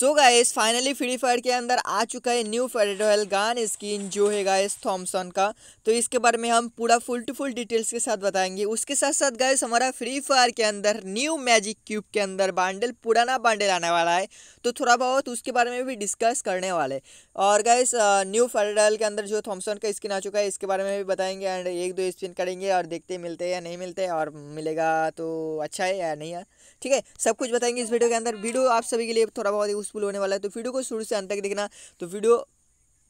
सो guys finally Free Fire के अंदर आ चुका है न्यू फेडरल गान स्किन जो है गाइस थॉमसन का तो इसके बारे में हम पूरा फुल टू फुल डिटेल्स के साथ बताएंगे उसके साथ साथ गाइस हमारा फ्री फायर के अंदर न्यू मैजिक क्यूब के अंदर बांडल पुराना बांडल आने वाला है तो थोड़ा बहुत उसके बारे में भी डिस्कस करने वाले और गाइस न्यू फेडरल के अंदर जो थॉमसन का स्किन आ चुका है इसके बारे में भी बताएंगे एंड एक दो स्पिन करेंगे और देखते मिलते हैं या नहीं मिलते और मिलेगा तो अच्छा है या नहीं है ठीक है सब कुछ बताएंगे इस वीडियो के अंदर वीडियो आप सभी के लिए थोड़ा बहुत उस यूज़फुल होने वाला है तो वीडियो को शुरू से अंत तक देखना तो वीडियो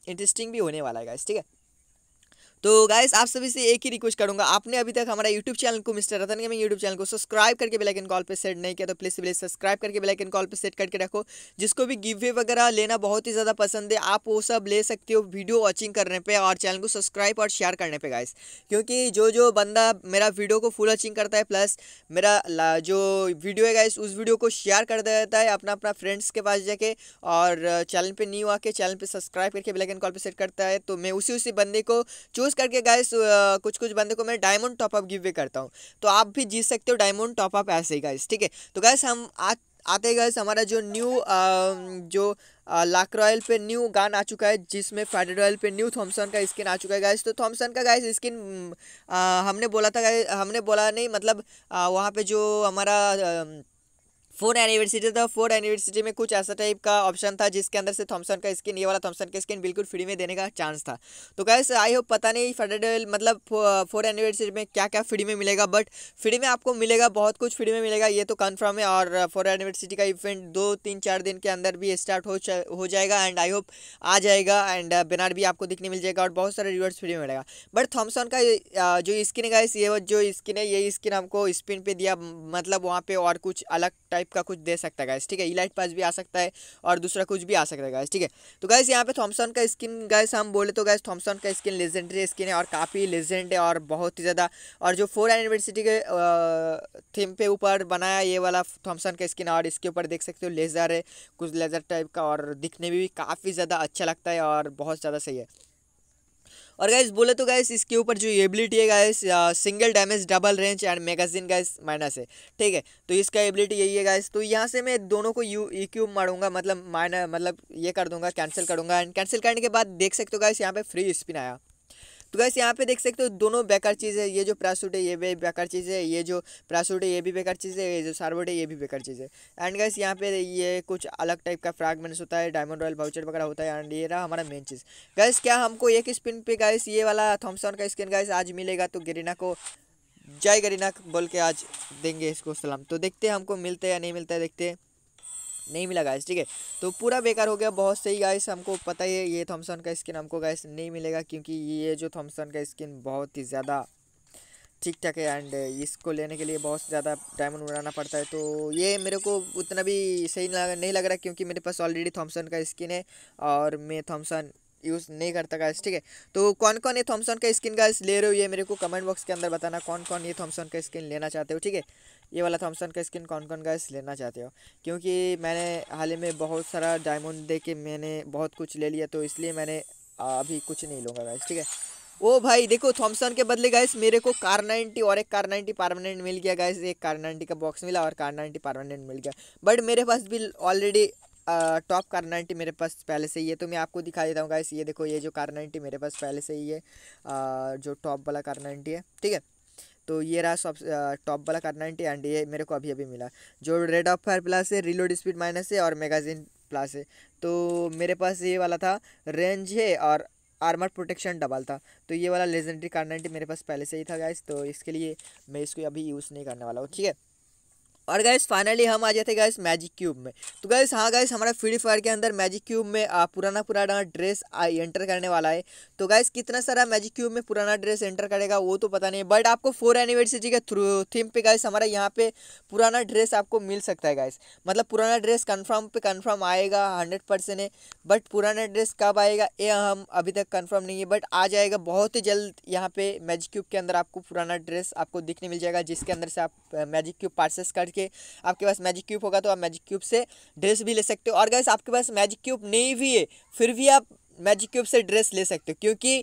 इंटरेस्टिंग भी होने वाला है गाइस ठीक है तो गाइस आप सभी से एक ही रिक्वेस्ट करूँगा आपने अभी तक हमारा यूट्यूब चैनल को mister Ratan gaming YouTube channel को सब्सक्राइब करके बेलाइकन कॉल पर सेट नहीं किया तो प्लीज़ प्लीज़ सब्सक्राइब करके बेलाइकन कॉल पर सेट करके रखो जिसको भी गिवे वगैरह लेना बहुत ही ज़्यादा पसंद है आप वो सब ले सकते हो वीडियो वॉचिंग करने पर और चैनल को सब्सक्राइब और शेयर करने पर गाइस क्योंकि जो जो बंदा मेरा वीडियो को फुल वॉचिंग करता है प्लस मेरा जो वीडियो है गाइस उस वीडियो को शेयर कर देता है अपना अपना फ्रेंड्स के पास जाके और चैनल पर न्यू आके चैनल पर सब्सक्राइब करके बेलाइकन कॉल पर सेट करता है तो मैं उसी उसी बंदे को चूज यूज़ करके गाइस कुछ कुछ बंदे को मैं डायमंड टॉपअप गिव वे करता हूँ तो आप भी जीत सकते हो डायमंड टॉपअप ऐसे ही गाइस ठीक है तो गाइस हम आ आते ही गाइस हमारा जो न्यू जो लाक रॉयल पे न्यू गान आ चुका है जिसमें फ्राइडे रॉयल पे न्यू थॉमसन का स्किन आ चुका है गाइस तो थॉमसन का गाइस स्किन हमने बोला था गाइस हमने बोला नहीं मतलब वहाँ पे जो हमारा फोर एनिवर्सिटी था फोर एनिवर्सिटी में कुछ ऐसा टाइप का ऑप्शन था जिसके अंदर से थॉमसन का स्किन ये वाला थॉमसन का स्किन बिल्कुल फ्री में देने का चांस था तो गैस आई होप पता नहीं फेडरल मतलब फोर एनिवर्सिटी में क्या क्या फ्री में मिलेगा बट फ्री में आपको मिलेगा बहुत कुछ फ्री में मिलेगा ये तो कन्फर्म है और फोर एनिवर्सिटी का इवेंट दो तीन चार दिन के अंदर भी स्टार्ट हो हो जाएगा एंड आई होप आ जाएगा एंड बेनार भी आपको दिखने मिल जाएगा और बहुत सारे रिवर्ट्स फ्री में मिलेगा बट थॉमसन का जो स्किन है गैस ये जो स्किन है ये स्किन हमको स्पिन पर दिया मतलब वहाँ पर और कुछ अलग टाइप टाइप का कुछ दे सकता है गैस ठीक है इलाइट पास भी आ सकता है और दूसरा कुछ भी आ सकता है गैस ठीक है तो गैस यहाँ पे थॉमसन का स्किन गैस हम बोले तो गैस थॉमसन का स्किन लेजेंडरी स्किन है और काफ़ी लेजेंड है और बहुत ही ज़्यादा और जो फोर यूनिवर्सिटी के थीम पे ऊपर बनाया ये वाला थॉमसन का स्किन और इसके ऊपर देख सकते हो लेज़र है कुछ लेज़र टाइप का और दिखने में भी काफ़ी ज़्यादा अच्छा लगता है और बहुत ज़्यादा सही है और गाइस बोले तो गाइस इसके ऊपर जो एबिलिटी है guys single damage double range and magazine guys minus है ठीक है तो इसका एबिलिटी यही है गाइस तो यहाँ से मैं दोनों को यू क्यूब e मारूंगा मतलब माइनस मतलब ये कर दूंगा कैंसिल करूंगा एंड कैंसिल करने के बाद देख सकते हो गाइस यहाँ पे फ्री स्पिन आया तो गैस यहाँ पे देख सकते हो दोनों बेकार चीज़ है ये जो पैरासूट है ये भी बेकार चीज़ है ये जो पैरासूट है ये भी बेकार चीज़ है ये जो सार्वट है ये भी बेकार चीज़ है एंड गैस यहाँ पे ये कुछ अलग टाइप का फ्रैगमेंट्स होता है डायमंड रॉयल बाउचर वगैरह होता है एंड ये रहा हमारा मेन चीज़ गैस क्या हमको एक स्पिन पे गैस ये वाला थॉम्सन का स्किन गैस आज मिलेगा तो गरीना को जय गरीना बोल के आज देंगे इसको सलाम तो देखते हैं हमको मिलता है या नहीं मिलता है देखते हैं नहीं मिला गाइस ठीक है तो पूरा बेकार हो गया बहुत सही गाइस हमको पता ही है ये थॉमसन का स्किन हमको गाइस नहीं मिलेगा क्योंकि ये जो थॉमसन का स्किन बहुत ही ज़्यादा ठीक ठाक है एंड इसको लेने के लिए बहुत ज़्यादा डायमंड बनाना पड़ता है तो ये मेरे को उतना भी सही नहीं लग रहा क्योंकि मेरे पास ऑलरेडी थॉमसन का स्किन है और मैं थॉमसन यूज़ नहीं करता गाइस ठीक है तो कौन कौन ये थॉमसन का स्किन गाइस ले रहे हो ये मेरे को कमेंट बॉक्स के अंदर बताना कौन कौन ये थॉमसन का स्किन लेना चाहते हो ठीक है ये वाला थॉमसन का स्किन कौन कौन गाइस लेना चाहते हो क्योंकि मैंने हाल ही में बहुत सारा डायमंड दे के मैंने बहुत कुछ ले लिया तो इसलिए मैंने अभी कुछ नहीं लूँगा गाइस ठीक है ओ भाई देखो थॉमसन के बदले गाइस मेरे को कार नाइनटी और एक कार नाइनटी परमानेंट मिल गया गाइस एक कार नाइन्टी का बॉक्स मिला और कार नाइन्टी परमानेंट मिल गया बट मेरे पास भी ऑलरेडी टॉप कार नाइन्टी मेरे पास पहले से ही है तो मैं आपको दिखा देता हूँ गाइस ये देखो ये जो कार नाइन्टी मेरे पास पहले से ही है आ, जो टॉप वाला कार नाइन्टी है ठीक है तो ये रहा सब टॉप वाला कार नाइन्टी एंड ये मेरे को अभी अभी मिला जो रेड ऑफ फायर प्लस है रिलोड स्पीड माइनस है और मैगजीन प्लस है तो मेरे पास ये वाला था रेंज है और आर्मर प्रोटेक्शन डबल था तो ये वाला लेजेंडरी कार नाइन्टी मेरे पास पहले से ही था गाइस तो इसके लिए मैं इसको अभी यूज़ नहीं करने वाला हूँ ठीक है और गाइस फाइनली हम आ जाते गाइस मैजिक क्यूब में तो गाइस हाँ गाइस हमारा फ्री फायर के अंदर मैजिक क्यूब में आ, पुराना पुराना ड्रेस एंटर करने वाला है तो गाइस कितना सारा मैजिक क्यूब में पुराना ड्रेस एंटर करेगा वो तो पता नहीं बट आपको फोर एनिवर्सरी के थ्रू थीम पे गाइस हमारा यहाँ पे पुराना ड्रेस आपको मिल सकता है गाइस मतलब पुराना ड्रेस कन्फर्म पे कन्फर्म आएगा हंड्रेड परसेंट है बट पुराना ड्रेस कब आएगा ये हम अभी तक कन्फर्म नहीं है बट आ जाएगा बहुत ही जल्द यहाँ पे मैजिक क्यूब के अंदर आपको पुराना ड्रेस आपको दिखने मिल जाएगा जिसके अंदर से आप मैजिक क्यूब पार्सेस कर करके आपके पास मैजिक क्यूब होगा तो आप मैजिक क्यूब से ड्रेस भी ले सकते हो और गैस आपके पास मैजिक क्यूब नहीं भी है फिर भी आप मैजिक क्यूब से ड्रेस ले सकते हो क्योंकि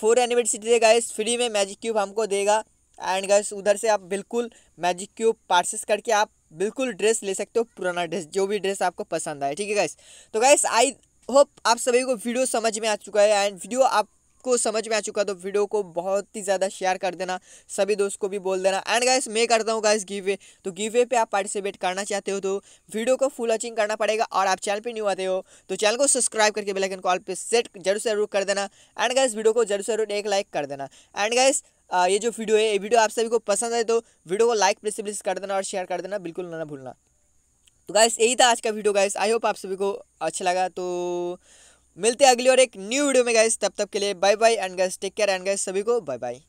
फोर एनिवर्सिटी देगा इस फ्री में मैजिक क्यूब हमको देगा एंड गैस उधर से आप बिल्कुल मैजिक क्यूब पार्सेस करके आप बिल्कुल ड्रेस ले सकते हो पुराना ड्रेस जो भी ड्रेस आपको पसंद आए ठीक है गैस तो गैस आई होप आप सभी को वीडियो समझ में आ चुका है एंड वीडियो आप को समझ में आ चुका तो वीडियो को बहुत ही ज़्यादा शेयर कर देना सभी दोस्त को भी बोल देना एंड गाइस मैं करता हूँ गाइस गिवे तो गिवे पे आप पार्टिसिपेट करना चाहते हो तो वीडियो को फुल वॉचिंग करना पड़ेगा और आप चैनल पे न्यू आते हो तो चैनल को सब्सक्राइब करके बेलाइकन कॉल पर सेट जरूर से जरूर कर देना एंड गाइस वीडियो को जरूर से जरूर एक लाइक कर देना एंड गाइस ये जो वीडियो है ये वीडियो आप सभी को पसंद आए तो वीडियो को लाइक प्लीज प्लीज कर देना और शेयर कर देना बिल्कुल ना भूलना तो गाइस यही था आज का वीडियो गाइस आई होप आप सभी को अच्छा लगा तो मिलते हैं अगली और एक न्यू वीडियो में गाइस तब तक के लिए bye bye and guys take care and guys सभी को बाय बाय